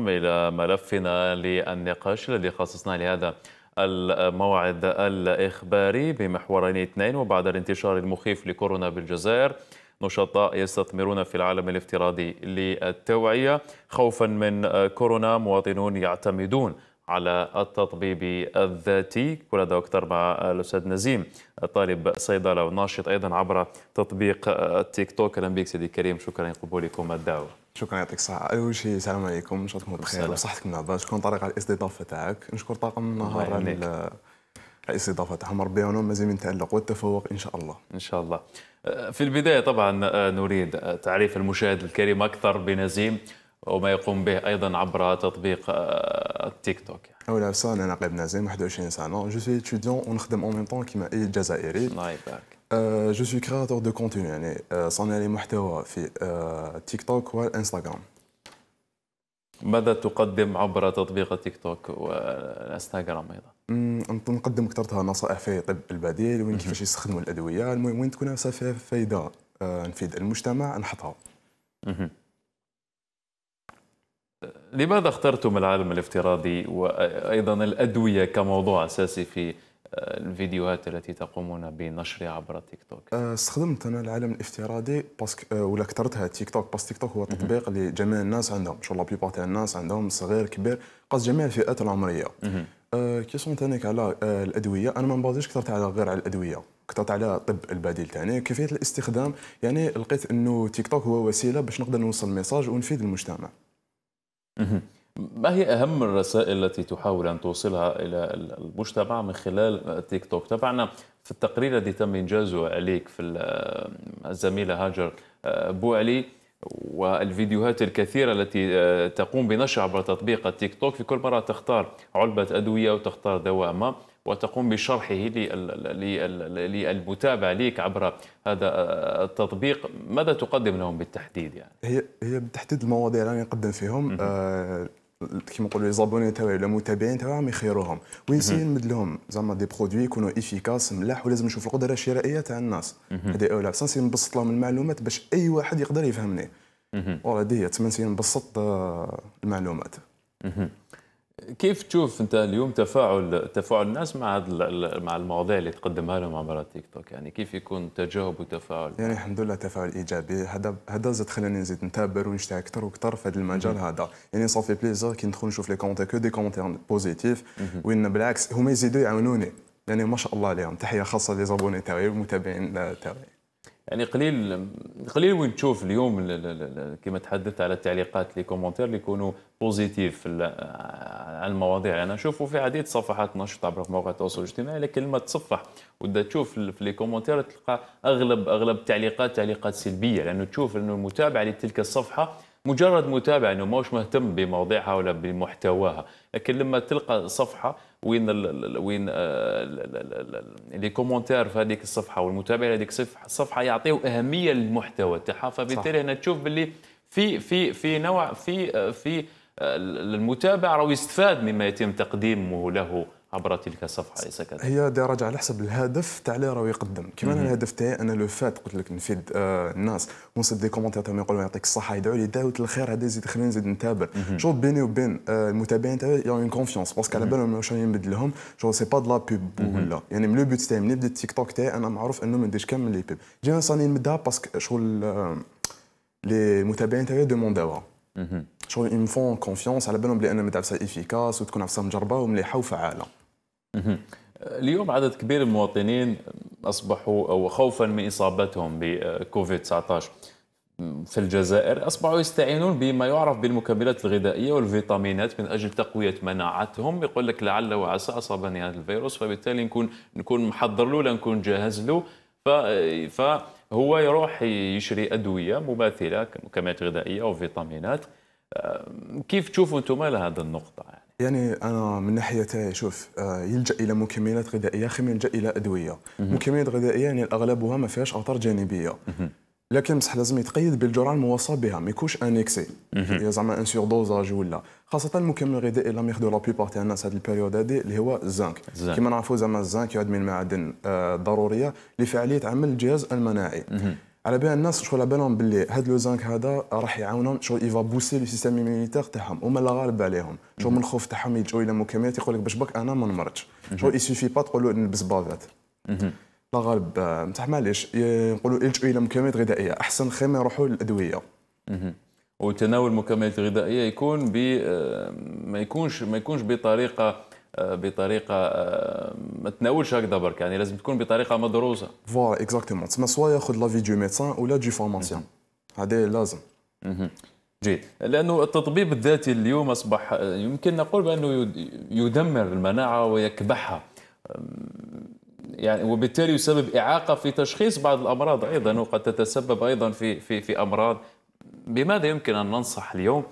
إلى ملفنا للنقاش الذي خصصنا لهذا الموعد الإخباري بمحورين اثنين وبعد الانتشار المخيف لكورونا بالجزائر نشطاء يستثمرون في العالم الافتراضي للتوعية خوفا من كورونا مواطنون يعتمدون على التطبيب الذاتي كل هذا أكثر مع الأستاذ نزيم طالب صيدلة وناشط أيضا عبر تطبيق تيك توك أهلا بك سيدي كريم شكرا لقبولكم الدعوة شكرا يعطيك الصحة أول شيء السلام عليكم إن شاء الله من بخير وصحتكم لاباس شكون الاستضافة تاعك نشكر طاقم النهار على الاستضافة تاعهم يعاونهم مازال من التألق والتفوق إن شاء الله إن شاء الله آه، في البداية طبعا آه، نريد تعريف المشاهد الكريم أكثر بنزيم وما يقوم به ايضا عبر تطبيق آه، التيك توك أولا انا نقيب نزيم 21 سنه جو سي اتيديون ونخدم اون ميم طون كيما اي جزائري الله يبارك جو سوي كرياتور دو كونتوني يعني euh, صانع لي محتوى في تيك توك والانستغرام ماذا تقدم عبر تطبيق تيك توك والانستغرام ايضا؟ نقدم كثرتها نصائح في طب البديل وين كيفاش يستخدموا الادويه المهم وين تكون فيها فائده آه، نفيد المجتمع نحطها لماذا اخترتم العالم الافتراضي وايضا الادويه كموضوع اساسي في الفيديوهات التي تقومون بنشرها عبر تيك توك؟ أه، استخدمت انا العالم الافتراضي باسكو أه، ولا كثرتها تيك توك باسكو تيك توك هو تطبيق لجميع الناس عندهم ان شاء بليبار تاع الناس عندهم صغير كبير قصد جميع الفئات العمريه كيسون تانيك على الادويه انا ما نبازيش كثرت على غير على الادويه كثرت على الطب البديل تاعي كيفيه الاستخدام يعني لقيت انه تيك توك هو وسيله باش نقدر نوصل ميساج ونفيد المجتمع ما هي أهم الرسائل التي تحاول أن توصلها إلى المجتمع من خلال تيك توك؟ تابعنا في التقرير الذي تم إنجازه عليك في الزميلة هاجر آه، بوعلي والفيديوهات الكثيرة التي آه، تقوم بنشر عبر تطبيق التيك توك في كل مرة تختار علبة أدوية وتختار دواء ما وتقوم بشرحه للمتابع ليك عبر هذا آه، التطبيق ماذا تقدم لهم بالتحديد يعني؟ هي هي بالتحديد المواضيع اللي نقدم فيهم كيما نقولوا لي زابوني تاعو ولا المتابعين تاعهم يخيروهم ويسي نمد لهم زعما دي برودوي يكونوا افيكاس ملاح ولازم نشوف القدره الشرائيه تاع الناس هذه اولى سانسي نبسط لهم المعلومات باش اي واحد يقدر يفهمني والله هذه هي تمنسي نبسط آه، المعلومات كيف تشوف انت اليوم تفاعل تفاعل الناس مع مع المواضيع اللي تقدمها لهم عبر تيك توك يعني كيف يكون تجاوب وتفاعل يعني الحمد لله تفاعل ايجابي هذا هذا زاد خلاني نزيد نتابر ونشتغل اكثر واكثر في هذا المجال هذا يعني صافي بليزير كي ندخل نشوف لي كومونتير كو دي كومونتير بوزيتيف وين بالعكس هما يزيدوا يعاونوني يعني ما شاء الله عليهم تحيه خاصه لي زابوني تاعي والمتابعين تاعي يعني قليل قليل وين تشوف اليوم كما تحدثت على التعليقات لي كومونتير اللي يكونوا بوزيتيف على المواضيع انا يعني نشوفوا في عديد صفحات نشط عبر مواقع التواصل الاجتماعي لكن لما تصفح ودا تشوف في لي كومونتير تلقى اغلب اغلب التعليقات تعليقات سلبيه لانه تشوف انه المتابعه لتلك الصفحه مجرد متابع انه ماهوش مهتم بمواضيعها ولا بمحتواها لكن لما تلقى صفحه وين ال وين آه، لي كومونتير في هذيك الصفحه والمتابع لهذيك الصفحه يعطيه اهميه للمحتوى تاعها فبالتالي هنا تشوف باللي في في في نوع في آه، في المتابع أو يستفاد مما يتم تقديمه له عبر تلك الصفحه ليس كذلك هي دارجة على حسب الهدف تاع اللي راه يقدم كيما انا الهدف تاعي انا لو فات قلت لك نفيد آه الناس ونصيب دي كومونتير تاعهم يقولوا يعطيك الصحه يدعوا لي دعوه الخير هذا يزيد خلينا نزيد نتابع شوف بيني وبين آه المتابعين تاعي يو اون كونفيونس باسكو على بالهم واش راني نبدل لهم سي با دو لا بوب ولا يعني لو بوت تاعي ملي بديت التيك توك تاعي انا معروف انه ما نديرش كامل لي بوب جينا صاني نبدا باسكو شغل آه لي متابعين تاعي دوموندوها شغل ان فون كونفيونس على بالهم بان انا مدعسه افيكاس وتكون عفسه مجربه ومليحه وفعاله. اليوم عدد كبير من المواطنين اصبحوا او خوفا من اصابتهم بكوفيد 19 في الجزائر اصبحوا يستعينون بما يعرف بالمكملات الغذائيه والفيتامينات من اجل تقويه مناعتهم يقول لك لعل وعسى اصابني هذا الفيروس فبالتالي نكون نكون محضر له ولا نكون جاهز له فهو يروح يشري ادويه مماثله كمكملات غذائيه وفيتامينات كيف تشوفوا انتم لهذه النقطه يعني؟, يعني؟ انا من ناحيتي شوف آه، يلجا الى مكملات غذائيه خير من يلجا الى ادويه مكملات غذائيه يعني اغلبها ما فيهاش اثار جانبيه لكن بصح لازم يتقيد بالجرعه الموصى بها ما يكونش انكسي زعما ان سور دوزاج ولا خاصه المكمل الغذائي اللي ياخذوا لا بيبار تاع الناس هذه البيريود هذه اللي هو الزنك كما نعرفوا زعما الزنك يعد من المعادن الضروريه آه، لفعاليه عمل الجهاز المناعي على بها الناس شغل على بالهم باللي هاد لو زانك هذا راح يعاونهم شغل يفا بوسي لو سيستيم ايميونيتير تاعهم هما اللي غالب عليهم شغل من الخوف تاعهم يلجؤوا الى مكملات يقول لك باش بك انا ما نمرضش شغل يسوفي با تقولوا نلبس بافات لا غالب بصح معليش نقولوا الجوا الى مكملات غذائيه احسن خير ما يروحوا للادويه وتناول المكملات الغذائيه يكون ب آه، ما يكونش ما يكونش بطريقه آه، بطريقه آه، ما تناولش هكذا برك يعني لازم تكون بطريقه مدروسه فوالا اكزاكتومون تسمى سوا ياخذ لافي دو ميدسان ولا دو فارماسيان هذا لازم جيد لانه التطبيب الذاتي اليوم اصبح آه، يمكن نقول بانه يدمر المناعه ويكبحها يعني وبالتالي يسبب اعاقه في تشخيص بعض الامراض ايضا وقد تتسبب ايضا في في في امراض بماذا يمكن ان ننصح اليوم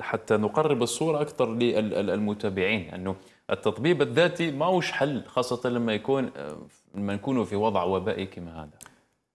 حتى نقرب الصوره اكثر للمتابعين انه التطبيب الذاتي ماهوش حل خاصه لما يكون آه، لما نكونوا في وضع وبائي كما هذا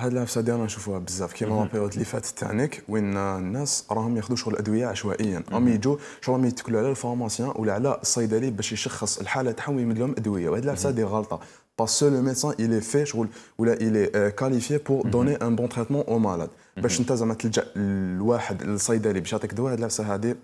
هاد الافسده ديالنا نشوفوها بزاف كيما البيريود اللي فاتت تاعنيك وين الناس راهم ياخذوا شغل الادويه عشوائيا راهم يجوا شغل راهم يتكلوا على الفارماسيان ولا على الصيدلي باش يشخص الحاله تاعهم ويمد لهم ادويه وهاد دي غلطه باسكو لو ميدسان الي في شغل ولا الي كاليفي بور دوني ان بون تريتمون او مالاد باش انت زعما تلجا لواحد الصيدلي باش يعطيك دواء هاد العفسه هادي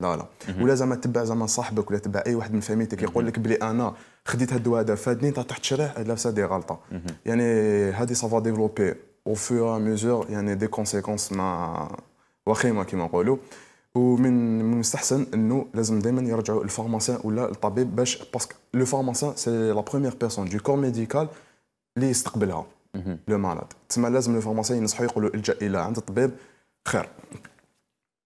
لا لا ولا زعما تبع زعما صاحبك ولا تبع اي واحد من فاميلتك يقول لك بلي انا خديت الدواء هذا فادني انت تحت شرح لا دي غلطه يعني هذه سافا ديفلوبي او فور ميزور يعني دي كونسيكونس ما وخيمه كما نقولوا ومن المستحسن انه لازم دائما يرجعوا الفارماسيان ولا الطبيب باش باسكو لو فارماسيان سي لا بروميير بيرسون دو كور ميديكال اللي يستقبلها لو مالاد تسمى لازم لو فارماسيان ينصحوا يقولوا الجا الى عند الطبيب خير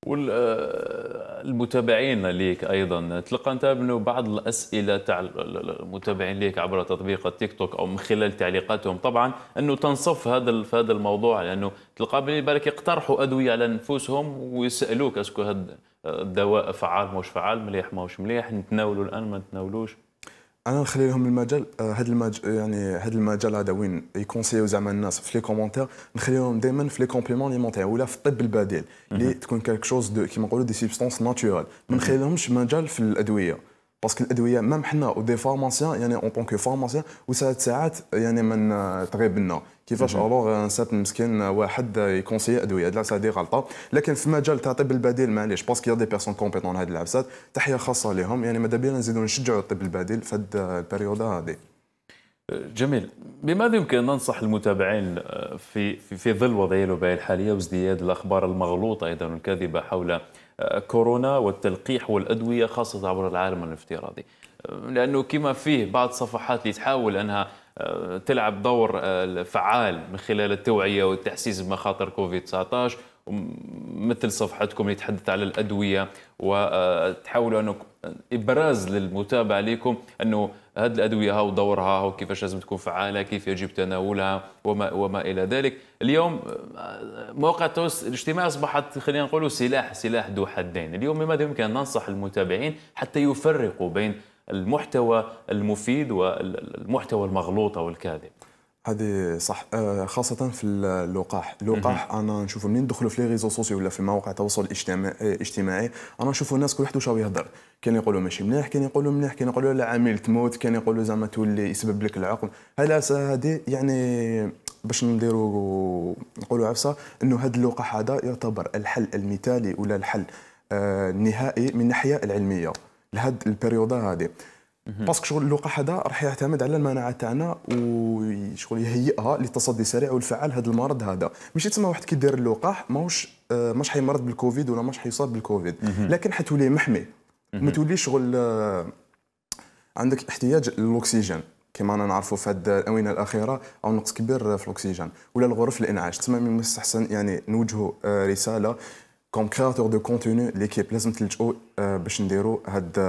والمتابعين آه، ليك ايضا تلقى انت من بعض الاسئله تاع المتابعين ليك عبر تطبيق التيك توك او من خلال تعليقاتهم طبعا انه تنصف هذا في هذا الموضوع لانه تلقى بلي بالك يقترحوا ادويه على نفوسهم ويسالوك اسكو هذا الدواء فعال مش فعال مليح ماهوش مليح نتناولوا الان ما نتناولوش انا نخلي لهم المجال هذا آه، المجال يعني هذا المجال هذا وين يكونسيو زعما الناس في لي كومونتير نخليهم دائما في لي كومبليمون ليمونتير ولا في الطب البديل اللي تكون كالك شوز دو كيما نقولوا دي سيبستونس ناتورال ما نخليلهمش مجال في الادويه باسكو الادويه ميم حنا ودي فارماسيان يعني اون طونك فارماسيان وساعات ساعات يعني من تغيب لنا كيفاش الوغ سات مسكين واحد يكونسي ادويه هاد العبسات هذه غلطه لكن في مجال تاع الطب البديل معليش باسكو يا دي بيرسون كومبيتون هاد العبسات تحيه خاصه لهم يعني ماذا بينا نزيدو نشجعوا الطب البديل في هاد البيريود هذه جميل بماذا يمكن ان ننصح المتابعين في في, في ظل وضعيه الوبائيه الحاليه وازدياد الاخبار المغلوطه ايضا الكاذبه حول كورونا والتلقيح والادويه خاصه عبر العالم الافتراضي لانه كما فيه بعض الصفحات اللي تحاول انها آه، تلعب دور آه، فعال من خلال التوعيه والتحسيس بمخاطر كوفيد 19 مثل صفحتكم اللي تحدث على الادويه وتحاولوا انه ابراز للمتابع لكم انه هذه الادويه ها ودورها هاو لازم تكون فعاله كيف يجب تناولها وما وما الى ذلك اليوم آه، مواقع التواصل الاجتماعي اصبحت خلينا نقولوا سلاح سلاح ذو حدين اليوم ماذا يمكن ان ننصح المتابعين حتى يفرقوا بين المحتوى المفيد والمحتوى المغلوط او الكاذب هذه صح آه، خاصة في اللقاح، اللقاح أنا نشوفه منين ندخلوا في لي ريزو سوسيو ولا في مواقع التواصل الاجتماعي، أنا نشوفوا الناس كل واحد واش يهضر، كان يقولوا ماشي مليح، كان يقولوا مليح، كان يقولوا لا عامل تموت، كان يقولوا زعما تولي يسبب لك العقم، هذه يعني باش نديروا نقولوا عفسه انه هذا اللقاح هذا يعتبر الحل المثالي ولا الحل آه، النهائي من الناحيه العلميه لهاد البريودا هذه باسكو شغل اللقاح هذا راح يعتمد على المناعه تاعنا وشغل يهيئها للتصدي السريع والفعال هذا المرض هذا ماشي تسمى واحد كيدير اللقاح ماهوش آه، مش حيمرض بالكوفيد ولا مش حيصاب بالكوفيد لكن حتولي محمي ما توليش شغل آه، عندك احتياج للاكسجين كما انا نعرفوا في هذه الاونه الاخيره او نقص كبير في الاكسجين ولا الغرف الانعاش تسمى من المستحسن يعني نوجهوا آه، رساله كوم كرياتور دو كونتوني ليكيب لازم تلجؤوا آه، باش نديروا هذا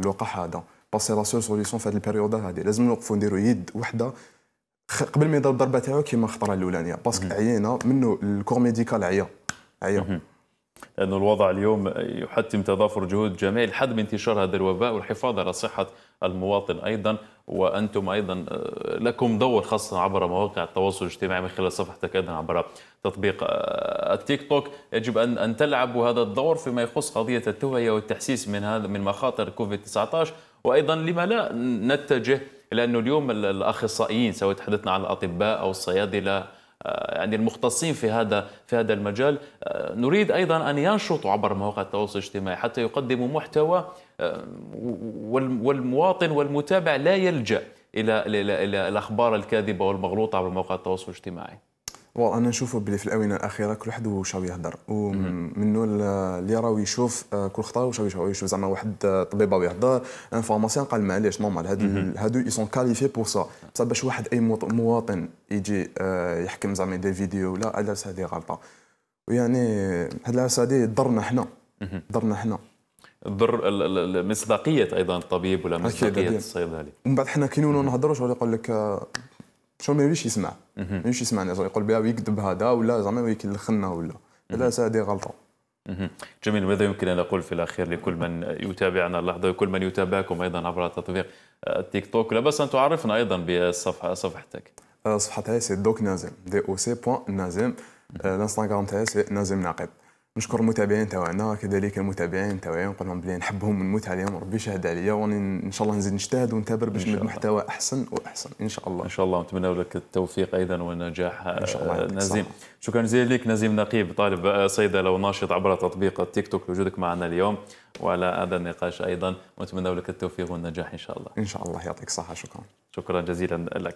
الوقع هذا باسي لا سول سوليسيون في هذه البيريود هذه لازم نوقفوا نديروا يد وحده قبل ما يضرب الضربه تاعو كيما خطره الاولانيه باسكو عيينا منه الكور ميديكال عيا عيا لأن الوضع اليوم يحتم تضافر جهود جميع الحد من انتشار هذا الوباء والحفاظ على صحة المواطن أيضا وانتم ايضا آه، لكم دور خاصه عبر مواقع التواصل الاجتماعي من خلال صفحتك ايضا عبر تطبيق آه، التيك توك يجب ان ان تلعبوا هذا الدور فيما يخص قضيه التوعيه والتحسيس من هذا من مخاطر كوفيد 19 وايضا لما لا نتجه لانه اليوم الاخصائيين سواء تحدثنا عن الاطباء او الصيادله آه، يعني المختصين في هذا في هذا المجال آه، نريد ايضا ان ينشطوا عبر مواقع التواصل الاجتماعي حتى يقدموا محتوى آه، والمواطن والمتابع لا يلجا الى الى الاخبار الكاذبه والمغلوطه عبر مواقع التواصل الاجتماعي انا نشوفه بلي في الاونه الاخيره كل واحد واش يهضر ومنه اللي راه يشوف آه، كل خطا واش يشوف زعما واحد آه، طبيب راه يهضر ان فارماسيان قال معليش نورمال هادو هادو سون كاليفي بور سا بصح باش واحد اي مواطن يجي آه، يحكم زعما دي فيديو لا هذا هذه غلطه ويعني هاد العرس هذه ضرنا حنا ضرنا حنا ضر مصداقيه ايضا الطبيب ولا مصداقيه الصيدلي ومن بعد حنا كي نهضروا شغل يقول لك شو ما يريش يسمع ما يريش يسمعنا زعما يقول بها ويكذب هذا ولا زعما ويكلخنا ولا لا هذه غلطه جميل ماذا يمكن ان اقول في الاخير لكل من يتابعنا اللحظه وكل من يتابعكم ايضا عبر تطبيق التيك آه، توك لا بس ان تعرفنا ايضا بصفحه صفحتك آه، صفحتي سي دوك نازم دي او سي بوان نازم آه، الانستغرام تاعي سي نازم ناقد نشكر المتابعين تاعنا كذلك المتابعين تاعي نقول لهم بلي نحبهم ونموت عليهم ربي يشهد عليا وراني ان شاء الله نزيد نجتهد ونتابر باش نمد محتوى احسن واحسن ان شاء الله ان شاء الله نتمنى لك التوفيق ايضا والنجاح ان شاء الله آه، نزيم شكرا جزيلا لك نزيم نقيب طالب آه، صيدله وناشط عبر تطبيق التيك توك لوجودك معنا اليوم وعلى هذا النقاش ايضا ونتمنى لك التوفيق والنجاح ان شاء الله ان شاء الله يعطيك الصحه شكرا شكرا جزيلا لك